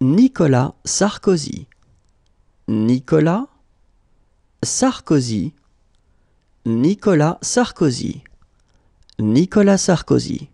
Nicolas Sarkozy. Nicolas Sarkozy. Nicolas Sarkozy. Nicolas Sarkozy.